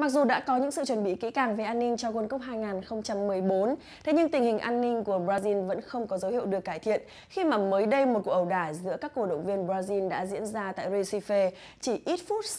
Mặc dù đã có những sự chuẩn bị kỹ càng về an ninh cho World Cup 2014, thế nhưng tình hình an ninh của Brazil vẫn không có dấu hiệu được cải thiện khi mà mới đây một cuộc ẩu đả giữa các cổ động viên Brazil đã diễn ra tại Recife chỉ ít phút sau